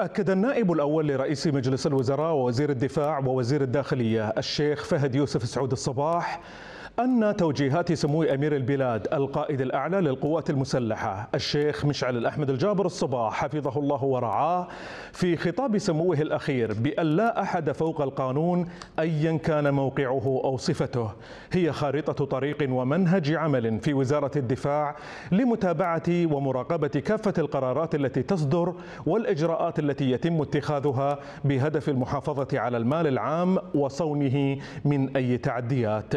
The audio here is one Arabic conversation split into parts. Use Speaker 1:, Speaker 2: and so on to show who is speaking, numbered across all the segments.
Speaker 1: أكد النائب الأول لرئيس مجلس الوزراء ووزير الدفاع ووزير الداخلية الشيخ فهد يوسف سعود الصباح أن توجيهات سمو أمير البلاد القائد الأعلى للقوات المسلحة الشيخ مشعل الأحمد الجابر الصباح حفظه الله ورعاه في خطاب سموه الأخير بأن لا أحد فوق القانون أيا كان موقعه أو صفته هي خارطة طريق ومنهج عمل في وزارة الدفاع لمتابعة ومراقبة كافة القرارات التي تصدر والإجراءات التي يتم اتخاذها بهدف المحافظة على المال العام وصونه من أي تعديات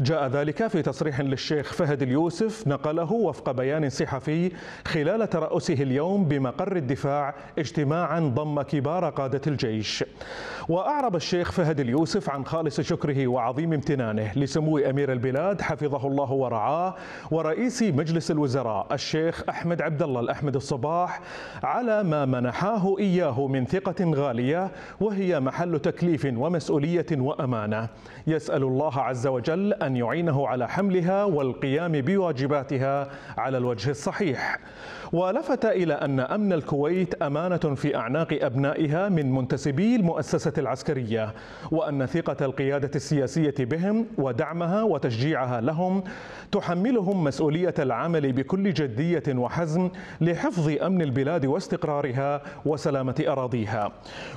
Speaker 1: جاء جاء ذلك في تصريح للشيخ فهد اليوسف نقله وفق بيان صحفي خلال ترأسه اليوم بمقر الدفاع اجتماعا ضم كبار قادة الجيش وأعرب الشيخ فهد اليوسف عن خالص شكره وعظيم امتنانه لسمو أمير البلاد حفظه الله ورعاه ورئيس مجلس الوزراء الشيخ أحمد عبد الله الأحمد الصباح على ما منحاه إياه من ثقة غالية وهي محل تكليف ومسؤولية وأمانة يسأل الله عز وجل أن يعينه على حملها والقيام بواجباتها على الوجه الصحيح ولفت إلى أن أمن الكويت أمانة في أعناق أبنائها من منتسبي المؤسسة العسكرية وأن ثقة القيادة السياسية بهم ودعمها وتشجيعها لهم تحملهم مسؤولية العمل بكل جدية وحزم لحفظ أمن البلاد واستقرارها وسلامة أراضيها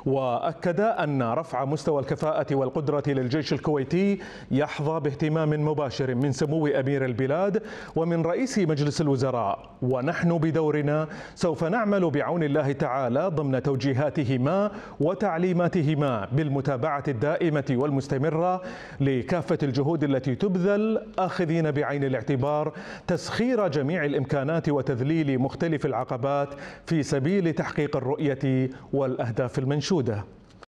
Speaker 1: وأكد أن رفع مستوى الكفاءة والقدرة للجيش الكويتي يحظى باهتمام دعم مباشر من سمو أمير البلاد ومن رئيس مجلس الوزراء ونحن بدورنا سوف نعمل بعون الله تعالى ضمن توجيهاتهما وتعليماتهما بالمتابعة الدائمة والمستمرة لكافة الجهود التي تبذل آخذين بعين الاعتبار تسخير جميع الإمكانات وتذليل مختلف العقبات في سبيل تحقيق الرؤية والأهداف المنشودة